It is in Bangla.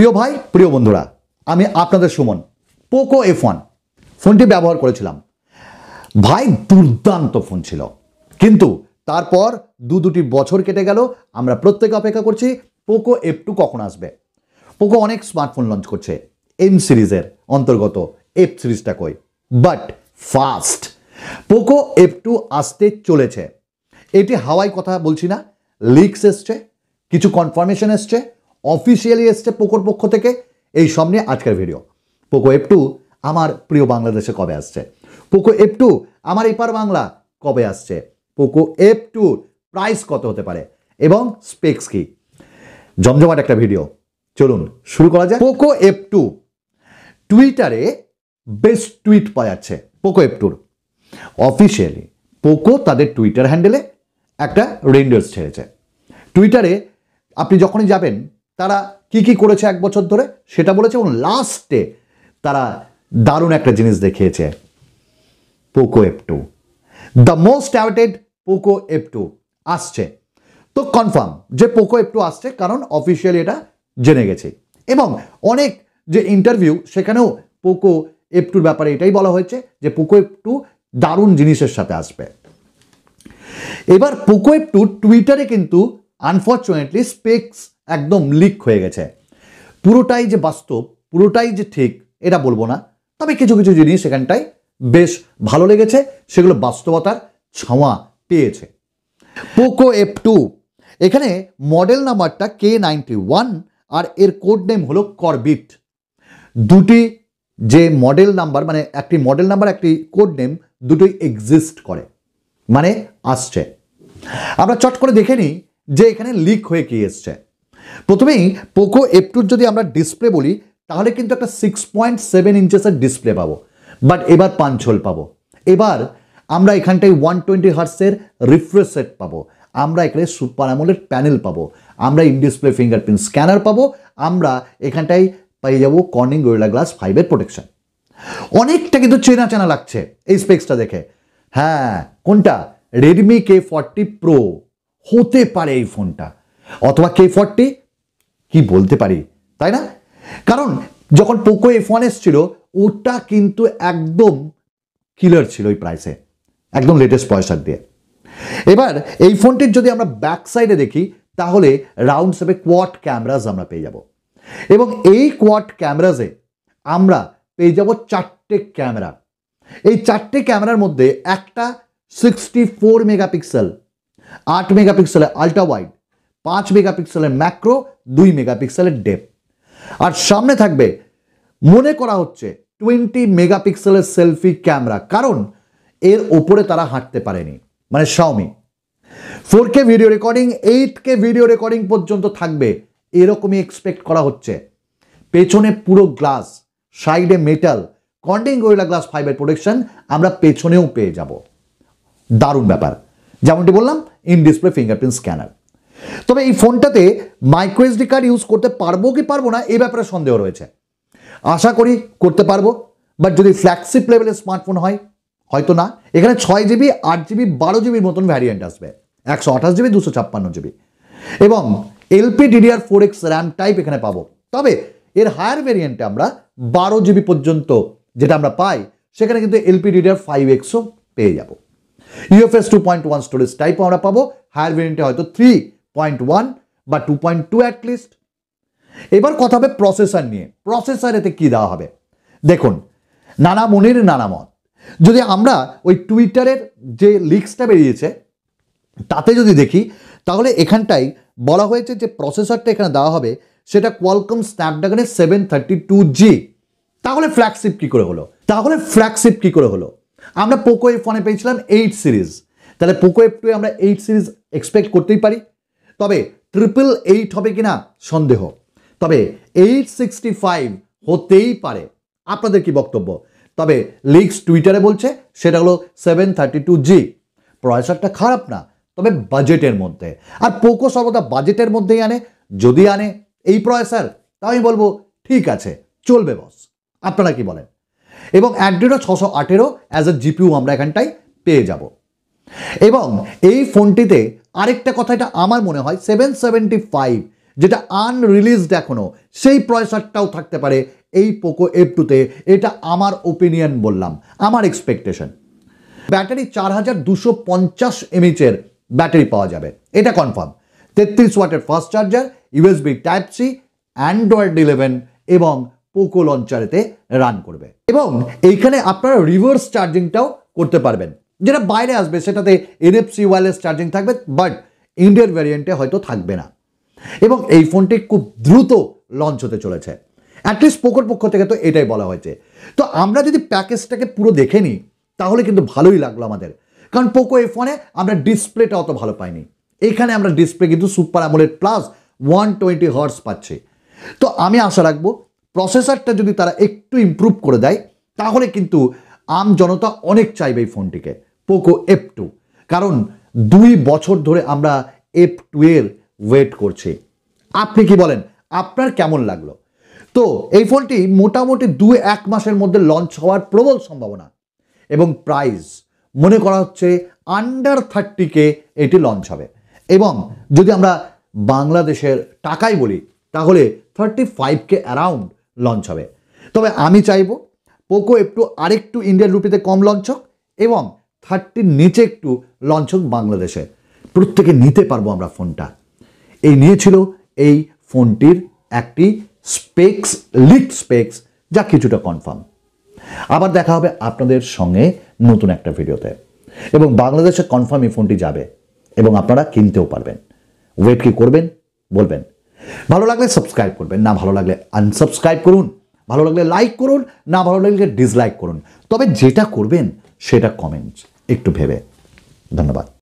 প্রিয় ভাই প্রিয় বন্ধুরা আমি আপনাদের সুমন পোকো এফ ওয়ান ফোনটি ব্যবহার করেছিলাম ভাই দুর্দান্ত ফোন ছিল কিন্তু তারপর দু দুটি বছর কেটে গেল আমরা প্রত্যেকে অপেক্ষা করছি পোকো এফ টু কখন আসবে পোকো অনেক স্মার্টফোন লঞ্চ করছে এম সিরিজের অন্তর্গত এফ সিরিজটা কই but first Poco F two আসতে চলেছে এটি হাওয়াই কথা বলছি না লিক্স এসছে কিছু কনফার্মেশন এসছে অফিসিয়ালি এসছে পোকোর পক্ষ থেকে এই সব নিয়ে আজকের ভিডিও পোকো এফ টু আমার প্রিয় বাংলাদেশে কবে আসছে পোকো এফ টু আমার এপার বাংলা কবে আসছে পোকো এফ টু প্রাইস কত হতে পারে এবং স্পেক্স কি জমজমাট একটা ভিডিও চলুন শুরু করা যায় পোকো এফ টু টুইটারে বেস্ট টুইট পাওয়া যাচ্ছে পোকো এফ টুর অফিসিয়ালি পোকো তাদের টুইটার হ্যান্ডেলে একটা রেন্ডার্স ছেড়েছে টুইটারে আপনি যখনই যাবেন তারা কি কি করেছে এক বছর ধরে সেটা বলেছে এবং লাস্টে তারা দারুণ একটা জিনিস দেখিয়েছে Poco F two the most awaited Poco F two আসছে তো কনফার্ম যে পোকো এপ টু আসছে কারণ অফিসিয়ালি এটা জেনে গেছে এবং অনেক যে ইন্টারভিউ সেখানেও পোকো এপ টুর ব্যাপারে এটাই বলা হয়েছে যে পোকো এপ টু দারুণ জিনিসের সাথে আসবে এবার পোকো এপ টু টুইটারে কিন্তু আনফর্চুনেটলি স্পেক্স একদম লিক হয়ে গেছে পুরোটাই যে বাস্তব পুরোটাই যে ঠিক এটা বলবো না তবে কিছু কিছু জিনিস সেখানটায় বেশ ভালো লেগেছে সেগুলো বাস্তবতার ছাওয়া পেয়েছে পোকো এফ টু এখানে মডেল নাম্বারটা কে নাইনটি ওয়ান আর এর কোড নেম হলো করবিট দুটি যে মডেল নাম্বার মানে একটি মডেল নাম্বার একটি কোড নেম দুটোই এক্সিস্ট করে মানে আসছে আমরা চট করে দেখে নিই যে এখানে লিক হয়ে কি এসছে প্রথমেই পোকো এফ টুর যদি আমরা ডিসপ্লে বলি তাহলে কিন্তু একটা সিক্স পয়েন্ট সেভেন ইঞ্চেসের ডিসপ্লে পাবো বাট এবার পাঞ্চল পাবো এবার আমরা এখানটায় ওয়ান টোয়েন্টি হার্সের রিফ্রেশ পাবো আমরা এখানে সুপার অ্যামোলেড প্যানেল পাবো আমরা ইন ডিসপ্লে ফিঙ্গারপ্রিন্ট স্ক্যানার পাবো আমরা এখানটায় পাই যাবো কর্নিং গোয়েলা গ্লাস ফাইভের প্রোটেকশন অনেকটা কিন্তু চেনা চেনা লাগছে এই স্পেক্সটা দেখে হ্যাঁ কোনটা রেডমি কে ফর্টি প্রো হতে পারে এই ফোনটা অথবা কে ফর্টি কি বলতে পারি তাই না কারণ যখন পোকো এফ ওয়ান এসছিল ওটা কিন্তু একদম কিলার ছিল ওই প্রাইসে একদম লেটেস্ট পয়সার দিয়ে এবার এই ফোনটির যদি আমরা ব্যাক সাইডে দেখি তাহলে রাউন্ড সেভে কোয়াড ক্যামেরাজ আমরা পেয়ে যাব এবং এই কোয়াড ক্যামেরাজে আমরা পেয়ে যাব চারটে ক্যামেরা এই চারটে ক্যামেরার মধ্যে একটা সিক্সটি ফোর মেগাপিক্সেল আট মেগাপিক্সেলে আলট্রা ওয়াইড পাঁচ মেগাপিক্সেলের ম্যাক্রো দুই মেগাপিক্সেলের ডেপ আর সামনে থাকবে মনে করা হচ্ছে টোয়েন্টি মেগাপিক্সেলের সেলফি ক্যামেরা কারণ এর ওপরে তারা হাঁটতে পারেনি মানে Xiaomi four K video recording eight K video recording পর্যন্ত থাকবে এরকমই এক্সপেক্ট করা হচ্ছে পেছনে পুরো গ্লাস সাইডে মেটাল কন্ডিং গোয়েলা গ্লাস ফাইবার প্রোডাকশন আমরা পেছনেও পেয়ে যাব দারুণ ব্যাপার যেমনটি বললাম ইন ডিসপ্লে ফিঙ্গারপ্রিন্ট স্ক্যানার তবে এই ফোনটাতে মাইক্রো এসডি কার্ড ইউজ করতে পারবো কি পারবো না এ ব্যাপারে সন্দেহ রয়েছে আশা করি করতে পারবো বাট যদি ফ্ল্যাগশিপ লেভেলের স্মার্টফোন হয় হয়তো না এখানে ছয় জিবি আট জিবি বারো জিবির মতন ভ্যারিয়েন্ট আসবে একশো আঠাশ জিবি দুশো ছাপ্পান্ন জিবি এবং LP DDR four X RAM type এখানে পাবো তবে এর হায়ার ভ্যারিয়েন্টে আমরা বারো জিবি পর্যন্ত যেটা আমরা পাই সেখানে কিন্তু এলপি ডিডিআর ফাইভ এক্সও পেয়ে যাবো UFS two point one storage টাইপও আমরা পাবো হায়ার ভেরিয়েন্টে হয়তো থ্রি পয়েন্ট ওয়ান বা টু পয়েন্ট টু অ্যাটলিস্ট এবার কথা হবে প্রসেসর নিয়ে প্রসেসরেতে কী দেওয়া হবে দেখুন নানা মনের নানা মত যদি আমরা ওই টুইটারের যে লিক্সটা বেরিয়েছে তাতে যদি দেখি তাহলে এখানটাই বলা হয়েছে যে প্রসেসরটা এখানে দেওয়া হবে সেটা কোয়ালকম স্ন্যাপড্রাগনের সেভেন থার্টি টু জি তাহলে ফ্ল্যাগশিপ কী করে হলো তাহলে ফ্ল্যাগশিপ কী করে হলো আমরা পোকো এফ ওয়ানে পেয়েছিলাম এইট সিরিজ তাহলে পোকো এফ টুয়ে আমরা এইট সিরিজ এক্সপেক্ট করতেই পারি তবে ট্রিপল এইট হবে কিনা সন্দেহ তবে এইট সিক্সটি ফাইভ হতেই পারে আপনাদের কি বক্তব্য তবে লিক্স টুইটারে বলছে সেটা হলো সেভেন থার্টি টু জি প্রয়সারটা খারাপ না তবে বাজেটের মধ্যে আর পোকো সর্বদা বাজেটের মধ্যেই আনে যদি আনে এই প্রয়সার তা আমি বলবো ঠিক আছে চলবে বস আপনারা কি বলেন এবং অ্যান্ড্রয়েডও ছশো আঠেরো অ্যাজ এ জিপিউ আমরা এখানটায় পেয়ে যাবো এবং এই ফোনটিতে আরেকটা কথা এটা আমার মনে হয় সেভেন সেভেন্টি ফাইভ যেটা আনরিলিজড এখনও সেই প্রয়সারটাও থাকতে পারে এই পোকো এফ টুতে এটা আমার ওপিনিয়ন বললাম আমার এক্সপেকটেশন ব্যাটারি চার হাজার দুশো পঞ্চাশ এমএচের ব্যাটারি পাওয়া যাবে এটা কনফার্ম তেত্রিশ ওয়াটের fast charger USB type C Android eleven এবং পোকো লঞ্চারেতে রান করবে এবং এইখানে আপনারা রিভার্স চার্জিংটাও করতে পারবেন যেটা বাইরে আসবে সেটাতে এনএফসি ওয়ালেস চার্জিং থাকবে বাট ইন্ডিয়ার ভ্যারিয়েন্টে হয়তো থাকবে না এবং এই ফোনটি খুব দ্রুত লঞ্চ হতে চলেছে অ্যাটলিস্ট পোকোর পক্ষ থেকে তো এটাই বলা হয়েছে তো আমরা যদি প্যাকেজটাকে পুরো দেখে নিই তাহলে কিন্তু ভালোই লাগলো আমাদের কারণ পোকো এই ফোনে আমরা ডিসপ্লেটা অত ভালো পাইনি এখানে আমরা ডিসপ্লে কিন্তু সুপার আমলের প্লাস ওয়ান টোয়েন্টি হর্স পাচ্ছি তো আমি আশা রাখবো প্রসেসরটা যদি তারা একটু ইম্প্রুভ করে দেয় তাহলে কিন্তু আম জনতা অনেক চাইবে এই ফোনটিকে পোকো এফ টু কারণ দুই বছর ধরে আমরা এফ টু এর ওয়েট করছি আপনি কি বলেন আপনার কেমন লাগলো তো এই ফোনটি মোটামুটি দু এক মাসের মধ্যে লঞ্চ হওয়ার প্রবল সম্ভাবনা এবং প্রাইস মনে করা হচ্ছে আন্ডার থার্টিকে এটি লঞ্চ হবে এবং যদি আমরা বাংলাদেশের টাকাই বলি তাহলে থার্টি ফাইভকে অ্যারাউন্ড লঞ্চ হবে তবে আমি চাইব পোকো একটু টু আরেকটু ইন্ডিয়ান রুপিতে কম লঞ্চ হোক এবং থার্টির নিচে একটু লঞ্চ হোক বাংলাদেশে প্রত্যেকে নিতে পারবো আমরা ফোনটা এই নিয়েছিল এই ফোনটির একটি স্পেক্স লিক স্পেক্স যা কিছুটা কনফার্ম আবার দেখা হবে আপনাদের সঙ্গে নতুন একটা ভিডিওতে এবং বাংলাদেশে কনফার্ম এই ফোনটি যাবে এবং আপনারা কিনতেও পারবেন ওয়েট কি করবেন বলবেন ভালো লাগলে সাবস্ক্রাইব করবেন না ভালো লাগলে আনসাবস্ক্রাইব করুন ভালো লাগলে লাইক করুন না ভালো লাগলে ডিসলাইক করুন তবে যেটা করবেন সেটা কমেন্টস একটু ভেবে ধন্যবাদ